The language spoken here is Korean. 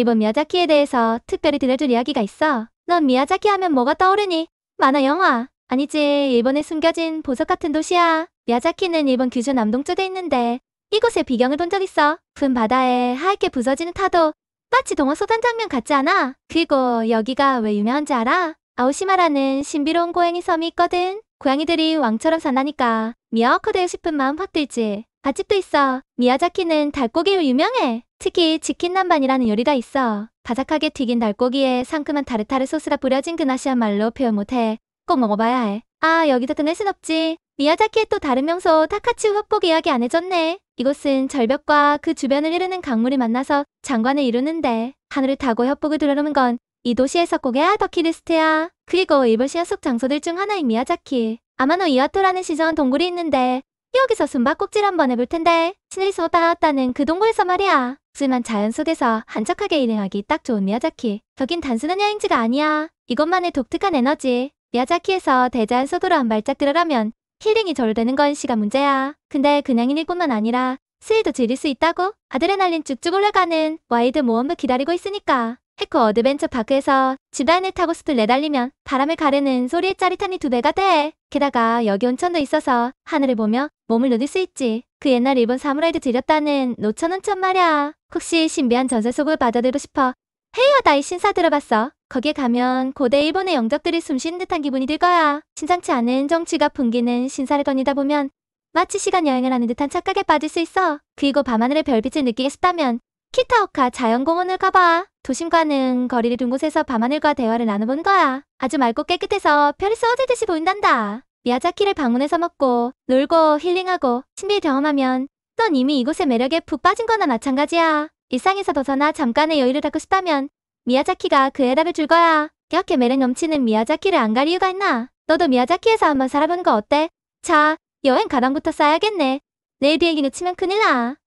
이번 미야자키에 대해서 특별히 들려줄 이야기가 있어. 넌 미야자키 하면 뭐가 떠오르니? 만화 영화. 아니지, 일본에 숨겨진 보석 같은 도시야. 미야자키는 일본 규슈 남동쪽에 있는데 이곳의 비경을 본 적 있어. 푼 바다에 하얗게 부서지는 타도 마치 동화 소단 장면 같지 않아? 그리고 여기가 왜 유명한지 알아? 아오시마라는 신비로운 고양이 섬이 있거든. 고양이들이 왕처럼 산다니까 미야와코드 싶은 마음 확 들지. 맛집도 있어. 미야자키는 달고기로 유명해. 특히 치킨 남반이라는 요리가 있어. 바삭하게 튀긴 달고기에 상큼한 타르타르 소스가 뿌려진 그나시야말로 표현 못해. 꼭 먹어봐야 해. 아 여기서 더 내순 없지. 미야자키의 또 다른 명소 타카치 협곡 이야기 안 해줬네. 이곳은 절벽과 그 주변을 흐르는 강물이 만나서 장관을 이루는데 하늘을 타고 협곡을 들러오는건 이 도시에서 꼭 해야 더키리스트야. 그리고 일본 시야속 장소들 중 하나인 미야자키. 아마노 이와토라는 시선 동굴이 있는데 여기서 숨바꼭질 한번 해볼 텐데 친일수 따왔다는 그 동굴에서 말이야 하지만 자연 속에서 한적하게 일행하기 딱 좋은 미야자키 저긴 단순한 여행지가 아니야 이것만의 독특한 에너지 미야자키에서 대자연 속으로 한 발짝 들어가면 힐링이 절되는 건시가 문제야 근데 그냥 일일 뿐만 아니라 스릴도 즐릴수 있다고? 아드레날린 쭉쭉 올라가는 와이드 모험도 기다리고 있으니까 해코 어드벤처 파크에서 집단을 타고 숲을 내달리면 바람을 가르는 소리의 짜릿함이 두 배가 돼. 게다가 여기 온천도 있어서 하늘을 보며 몸을 눈에 수있지그 옛날 일본 사무라이드 들였다는 노천온천 말야. 혹시 신비한 전설 속을 받아들고 싶어. 헤이어다이 신사 들어봤어. 거기에 가면 고대 일본의 영적들이 숨쉬는 듯한 기분이 들 거야. 신상치 않은 정취가 풍기는 신사를 거니다 보면 마치 시간 여행을 하는 듯한 착각에 빠질 수 있어. 그리고 밤하늘의 별빛을 느끼게 싶다면 키타오카 자연공원을 가봐. 도심과는 거리를 둔 곳에서 밤하늘과 대화를 나눠본 거야. 아주 맑고 깨끗해서 별이 쏟아지듯이 보인단다. 야자키를 방문해서 먹고 놀고 힐링하고 신비 경험하면 넌 이미 이곳의 매력에 푹 빠진 거나 마찬가지야. 일상에서 벗어나 잠깐의 여유를 갖고 싶다면 미야자키가 그 해답을 줄 거야. 이렇게 매력 넘치는 미야자키를 안 갈 이유가 있나? 너도 미야자키에서 한번 살아보는 거 어때? 자, 여행 가방부터 싸야겠네. 내일 비행기 놓치면 큰일 나.